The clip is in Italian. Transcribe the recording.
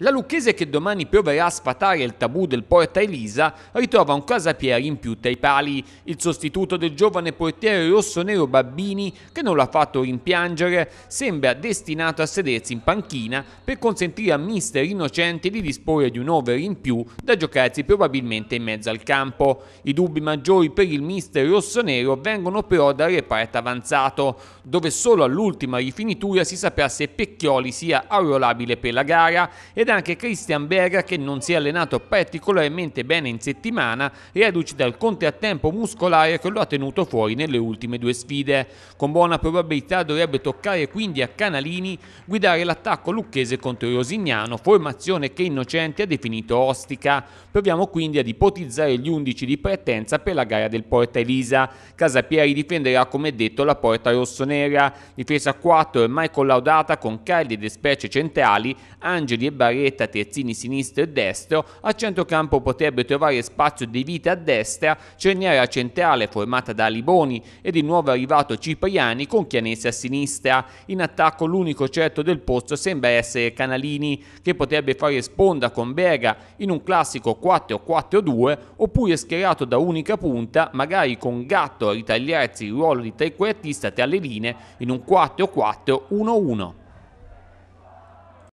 La Lucchese che domani proverà a sfatare il tabù del Porta Elisa ritrova un Casapieri in più tra i pali, il sostituto del giovane portiere rossonero nero Babbini che non l'ha fatto rimpiangere sembra destinato a sedersi in panchina per consentire a mister Innocenti di disporre di un over in più da giocarsi probabilmente in mezzo al campo. I dubbi maggiori per il mister rossonero vengono però dal reparto avanzato, dove solo all'ultima rifinitura si saprà se Pecchioli sia arruolabile per la gara e ed anche Christian Berger che non si è allenato particolarmente bene in settimana, riduce dal contrattempo muscolare che lo ha tenuto fuori nelle ultime due sfide. Con buona probabilità dovrebbe toccare quindi a Canalini guidare l'attacco lucchese contro Rosignano, formazione che Innocenti ha definito ostica. Proviamo quindi ad ipotizzare gli 11 di partenza per la gara del Porta Elisa. Casapieri difenderà come detto la porta rossonera, difesa 4 Michael collaudata con caldi ed Especie centrali, Angeli e Bari Baretta, terzini sinistro e destro, a centrocampo potrebbe trovare spazio di vita a destra, Cerniera centrale formata da Liboni e di nuovo arrivato Cipriani con Chianese a sinistra. In attacco l'unico certo del posto sembra essere Canalini, che potrebbe fare sponda con Berga in un classico 4-4-2 oppure schierato da unica punta, magari con Gatto a ritagliarsi il ruolo di trequartista tra le linee in un 4-4-1-1.